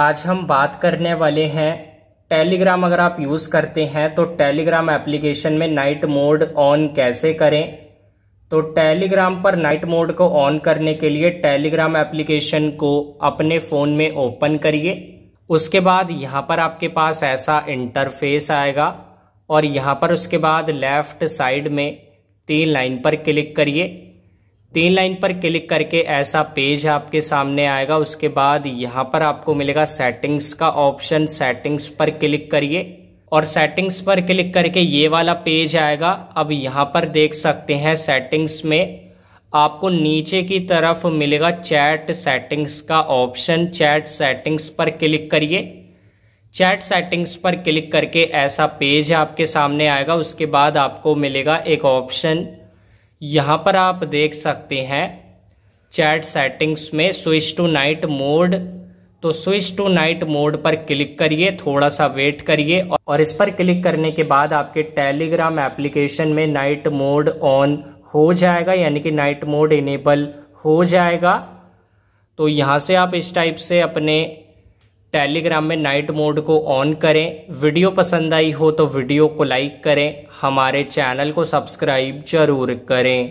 आज हम बात करने वाले हैं टेलीग्राम अगर आप यूज़ करते हैं तो टेलीग्राम एप्लीकेशन में नाइट मोड ऑन कैसे करें तो टेलीग्राम पर नाइट मोड को ऑन करने के लिए टेलीग्राम एप्लीकेशन को अपने फ़ोन में ओपन करिए उसके बाद यहाँ पर आपके पास ऐसा इंटरफेस आएगा और यहाँ पर उसके बाद लेफ़्ट साइड में तीन लाइन पर क्लिक करिए तीन लाइन पर क्लिक करके ऐसा पेज आपके सामने आएगा उसके बाद यहाँ पर आपको मिलेगा सेटिंग्स का ऑप्शन सेटिंग्स पर क्लिक करिए और सेटिंग्स पर क्लिक करके ये वाला पेज आएगा अब यहाँ पर देख सकते हैं सेटिंग्स में आपको नीचे की तरफ मिलेगा चैट सेटिंग्स का ऑप्शन चैट सेटिंग्स पर क्लिक करिए चैट सेटिंग्स पर क्लिक करके ऐसा पेज आपके सामने आएगा उसके बाद आपको मिलेगा एक ऑप्शन यहाँ पर आप देख सकते हैं चैट सेटिंग्स में स्विच टू नाइट मोड तो स्विच टू नाइट मोड पर क्लिक करिए थोड़ा सा वेट करिए और इस पर क्लिक करने के बाद आपके टेलीग्राम एप्लीकेशन में नाइट मोड ऑन हो जाएगा यानी कि नाइट मोड इनेबल हो जाएगा तो यहाँ से आप इस टाइप से अपने टेलीग्राम में नाइट मोड को ऑन करें वीडियो पसंद आई हो तो वीडियो को लाइक करें हमारे चैनल को सब्सक्राइब जरूर करें